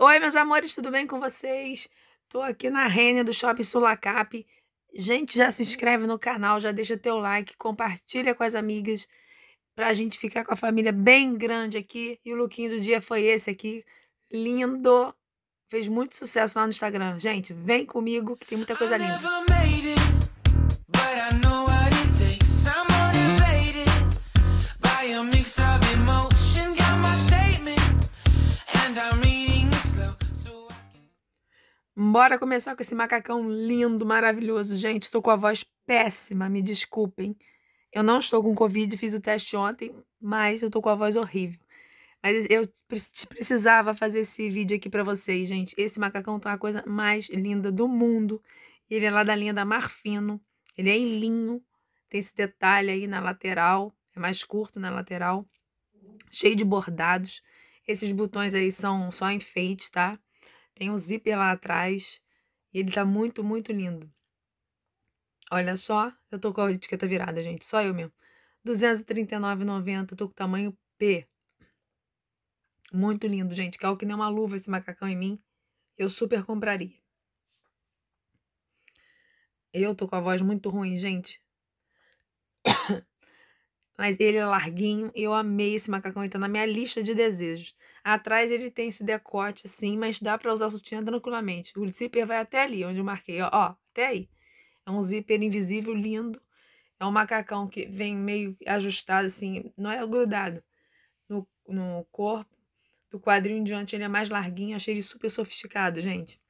Oi, meus amores, tudo bem com vocês? Tô aqui na Rênia do Shopping Sulacap. Gente, já se inscreve no canal, já deixa teu like, compartilha com as amigas pra gente ficar com a família bem grande aqui. E o lookinho do dia foi esse aqui, lindo. Fez muito sucesso lá no Instagram. Gente, vem comigo que tem muita coisa linda. Bora começar com esse macacão lindo, maravilhoso. Gente, estou com a voz péssima, me desculpem. Eu não estou com Covid, fiz o teste ontem, mas eu estou com a voz horrível. Mas eu precisava fazer esse vídeo aqui para vocês, gente. Esse macacão tá a coisa mais linda do mundo. Ele é lá da linha da Marfino. Ele é em linho. Tem esse detalhe aí na lateral. É mais curto na lateral. Cheio de bordados. Esses botões aí são só enfeite, tá? Tem um zíper lá atrás e ele tá muito, muito lindo. Olha só, eu tô com a etiqueta virada, gente, só eu mesmo. 239,90, tô com tamanho P. Muito lindo, gente. Caiu é que nem uma luva esse macacão em mim. Eu super compraria. Eu tô com a voz muito ruim, gente. Mas ele é larguinho eu amei esse macacão. Ele tá na minha lista de desejos. Atrás ele tem esse decote assim, mas dá para usar sutiã tranquilamente. O zíper vai até ali, onde eu marquei, ó, ó, até aí. É um zíper invisível, lindo. É um macacão que vem meio ajustado assim, não é grudado no, no corpo. Do quadril em diante ele é mais larguinho, achei ele super sofisticado, gente.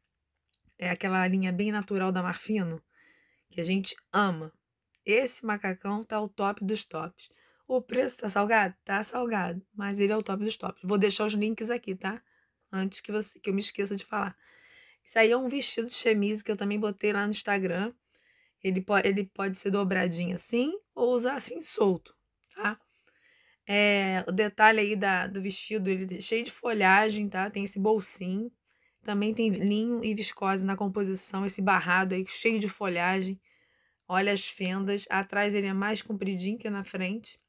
É aquela linha bem natural da Marfino, que a gente ama. Esse macacão tá o top dos tops. O preço tá salgado? Tá salgado, mas ele é o top dos tops. Vou deixar os links aqui, tá? Antes que, você, que eu me esqueça de falar. Isso aí é um vestido de chemise que eu também botei lá no Instagram. Ele, po ele pode ser dobradinho assim ou usar assim solto, tá? É, o detalhe aí da, do vestido, ele é cheio de folhagem, tá? Tem esse bolsinho. Também tem linho e viscose na composição, esse barrado aí cheio de folhagem. Olha as fendas. Atrás ele é mais compridinho que na frente.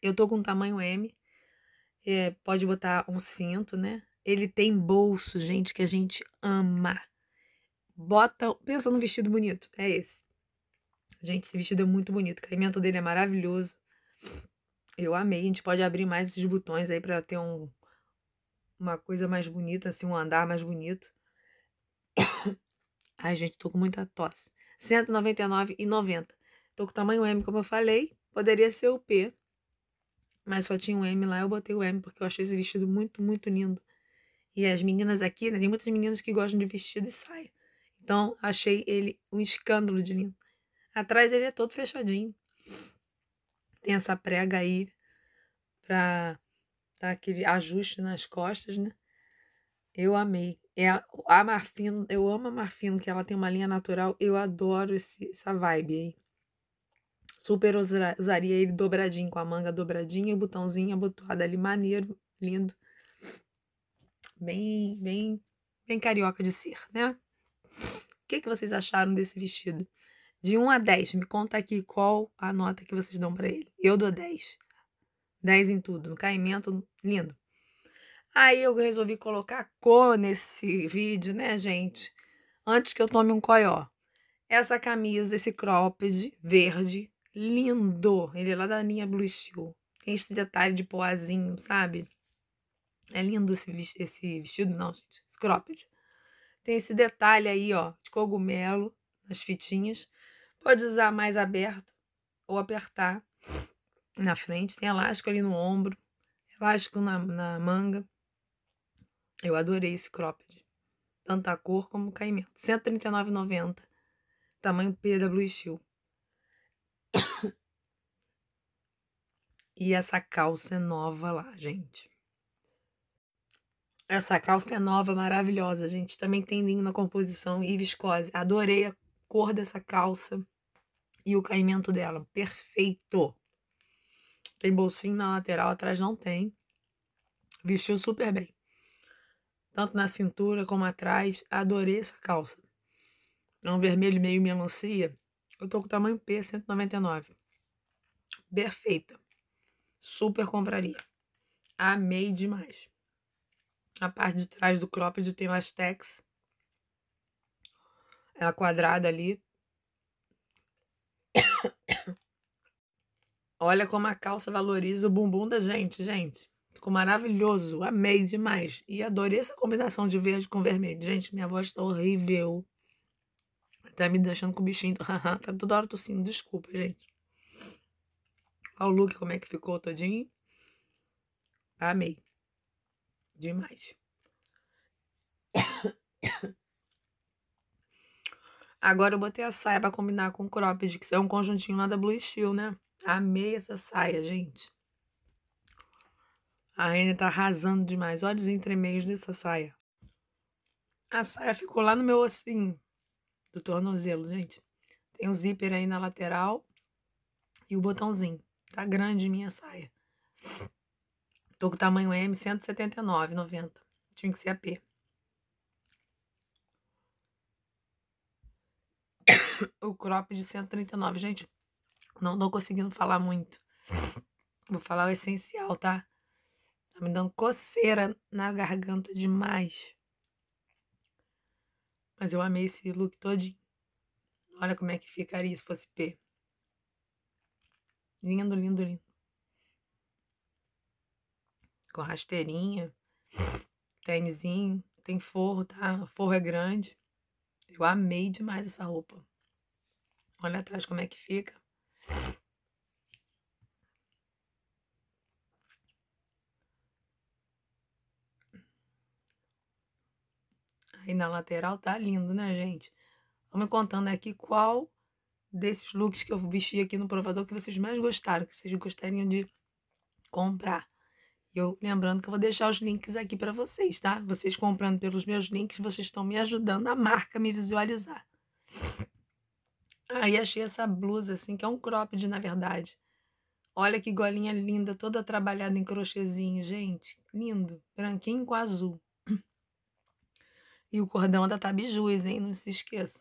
Eu tô com tamanho M. É, pode botar um cinto, né? Ele tem bolso, gente, que a gente ama. Bota, pensa num vestido bonito, é esse. Gente, esse vestido é muito bonito. O caimento dele é maravilhoso. Eu amei. A gente pode abrir mais esses botões aí para ter um, uma coisa mais bonita, assim, um andar mais bonito. Ai, gente, tô com muita tosse. R$ 199,90. Tô com tamanho M, como eu falei. Poderia ser o P, mas só tinha um M lá, eu botei o M porque eu achei esse vestido muito, muito lindo. E as meninas aqui, né, tem muitas meninas que gostam de vestido e saia. Então, achei ele um escândalo de lindo. Atrás ele é todo fechadinho. Tem essa prega aí pra dar aquele ajuste nas costas, né? Eu amei. É a Marfino, eu amo a Marfino, que ela tem uma linha natural. Eu adoro esse, essa vibe aí. Super usaria ele dobradinho, com a manga dobradinha, o botãozinho abotoado ali, maneiro, lindo. Bem, bem, bem carioca de ser, né? O que, que vocês acharam desse vestido? De 1 a 10, me conta aqui qual a nota que vocês dão para ele. Eu dou 10. 10 em tudo, no caimento, lindo. Aí eu resolvi colocar cor nesse vídeo, né, gente? Antes que eu tome um coió. Essa camisa, esse cropped verde, Lindo. Ele é lá da linha Blue Steel. Tem esse detalhe de poazinho, sabe? É lindo esse, vestido, esse vestido, não, gente. Esse cropped. Tem esse detalhe aí, ó, de cogumelo nas fitinhas. Pode usar mais aberto ou apertar na frente. Tem elástico ali no ombro, elástico na, na manga. Eu adorei esse cropped. Tanto a cor como o caimento. R$ 139,90. Tamanho P da Blue Steel. E essa calça é nova lá, gente. Essa calça é nova, maravilhosa, gente. Também tem linho na composição e viscose. Adorei a cor dessa calça e o caimento dela. Perfeito. Tem bolsinho na lateral, atrás não tem. Vestiu super bem. Tanto na cintura como atrás. Adorei essa calça. É um vermelho meio melancia. Eu tô com tamanho P, 199. Perfeita. Super compraria. Amei demais. A parte de trás do cropped tem lastex. Ela quadrada ali. Olha como a calça valoriza o bumbum da gente, gente. Ficou maravilhoso. Amei demais. E adorei essa combinação de verde com vermelho. Gente, minha voz tá horrível. Tá me deixando com o bichinho. tá toda hora tossindo. Desculpa, gente. Olha o look como é que ficou todinho. Amei. Demais. Agora eu botei a saia para combinar com o cropped, que é um conjuntinho lá da Blue Steel, né? Amei essa saia, gente. A Renner tá arrasando demais. Olha os entremeios dessa saia. A saia ficou lá no meu ossinho do tornozelo, gente. Tem um zíper aí na lateral e o botãozinho. Tá grande minha saia. Tô com tamanho M 179,90. Tinha que ser AP. o crop de 139. Gente, não tô conseguindo falar muito. Vou falar o essencial, tá? Tá me dando coceira na garganta demais. Mas eu amei esse look todinho. Olha como é que ficaria se fosse P. Lindo, lindo, lindo. Com rasteirinha, tênisinho, tem forro, tá? forro é grande. Eu amei demais essa roupa. Olha atrás como é que fica. Aí na lateral tá lindo, né, gente? Vamos contando aqui qual desses looks que eu vesti aqui no provador que vocês mais gostaram, que vocês gostariam de comprar. Eu lembrando que eu vou deixar os links aqui para vocês, tá? Vocês comprando pelos meus links, vocês estão me ajudando a marca me visualizar. Aí achei essa blusa assim, que é um cropped na verdade. Olha que golinha linda, toda trabalhada em crochêzinho, gente. Lindo, branquinho com azul. E o cordão da Tabijus, hein? Não se esqueça.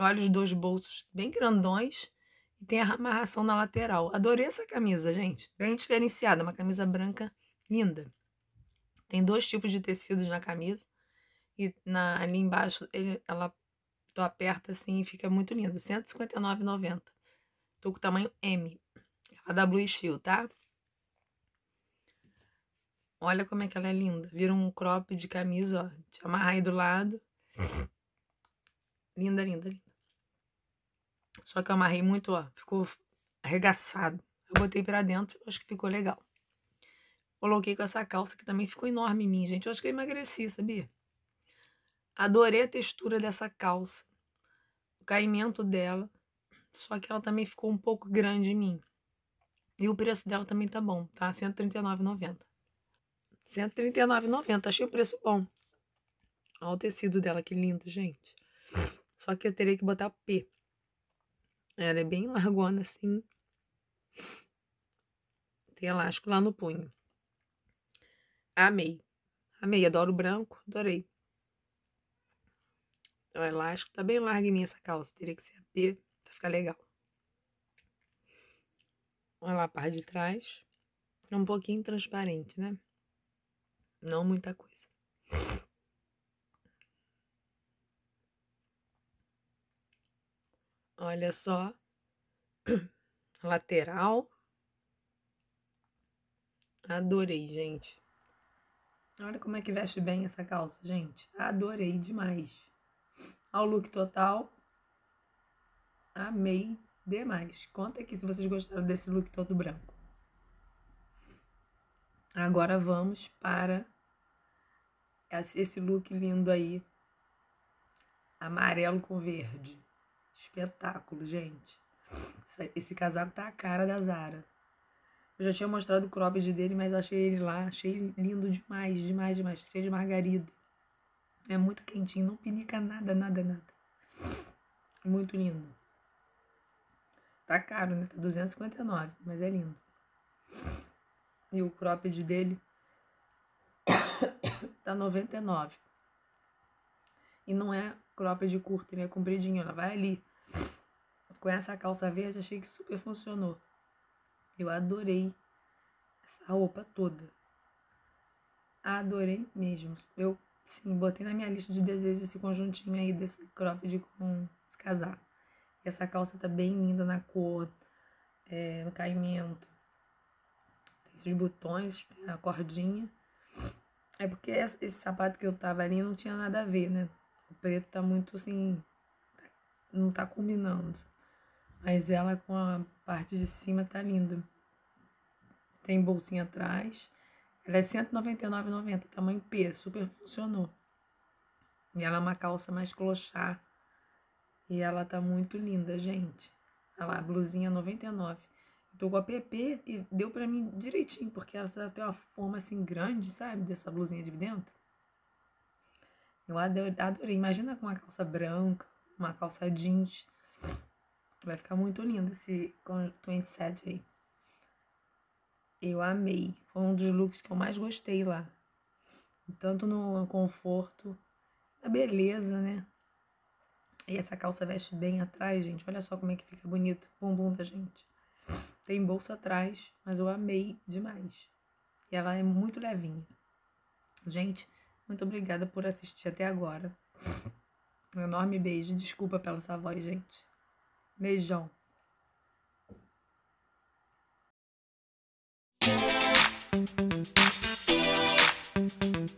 Olha os dois bolsos bem grandões e tem a amarração na lateral. Adorei essa camisa, gente. Bem diferenciada, uma camisa branca linda. Tem dois tipos de tecidos na camisa e na, ali embaixo ele, ela tu aperta assim e fica muito lindo. 159,90. Tô com tamanho M. A da Blue Steel, tá? Olha como é que ela é linda. Vira um crop de camisa, ó. Te aí do lado. Uhum. linda, linda, linda. Só que eu amarrei muito, ó, ficou arregaçado. Eu botei para dentro, acho que ficou legal. Coloquei com essa calça que também ficou enorme em mim, gente. Eu acho que eu emagreci, sabia? Adorei a textura dessa calça, o caimento dela. Só que ela também ficou um pouco grande em mim. E o preço dela também tá bom, tá? R$139,90. 139,90. 139,90. Achei o preço bom. Olha o tecido dela, que lindo, gente. Só que eu teria que botar P. Ela é bem largona assim. Tem elástico lá no punho. Amei. Amei, adoro branco, adorei. Então, o elástico tá bem largo em mim essa calça. Teria que ser a B pra ficar legal. Olha lá a parte de trás. É um pouquinho transparente, né? Não muita coisa. Olha só, lateral. Adorei, gente. Olha como é que veste bem essa calça, gente. Adorei demais. Ao look total, amei demais. Conta aqui se vocês gostaram desse look todo branco. Agora vamos para esse look lindo aí, amarelo com verde. Espetáculo, gente. Esse casaco tá a cara da Zara. Eu já tinha mostrado o cropped dele, mas achei ele lá. Achei lindo demais, demais, demais. Cheio de margarida. É muito quentinho, não pinica nada, nada, nada. Muito lindo. Tá caro, né? Tá 259, mas é lindo. E o cropped dele tá 99. E não é cropped curto, ele é compridinho, ela vai ali com essa calça verde, achei que super funcionou. Eu adorei essa roupa toda. Adorei mesmo. Eu, sim, botei na minha lista de desejos esse conjuntinho aí desse cropped com esse casaco. E essa calça tá bem linda na cor, é, no caimento. Tem esses botões, tem a cordinha. É porque esse sapato que eu tava ali não tinha nada a ver, né? O preto tá muito assim. Tá, não tá combinando. Mas ela com a parte de cima tá linda. Tem bolsinha atrás. Ela é R$ 199,90, tamanho P, super funcionou. E ela é uma calça mais clochá. E ela tá muito linda, gente. Olha lá, blusinha 99. tô com a PP e deu pra mim direitinho, porque ela tem uma forma assim grande, sabe? Dessa blusinha de dentro. Eu adorei. Imagina com uma calça branca, uma calça jeans Vai ficar muito lindo esse 27 aí. Eu amei. Foi um dos looks que eu mais gostei lá. Tanto no conforto, na beleza, né? E essa calça veste bem atrás, gente. Olha só como é que fica bonito o bumbum da gente. Tem bolsa atrás, mas eu amei demais. E ela é muito levinha. Gente, muito obrigada por assistir até agora. Um enorme beijo. Desculpa pela sua voz, gente. Beijão. Thank you.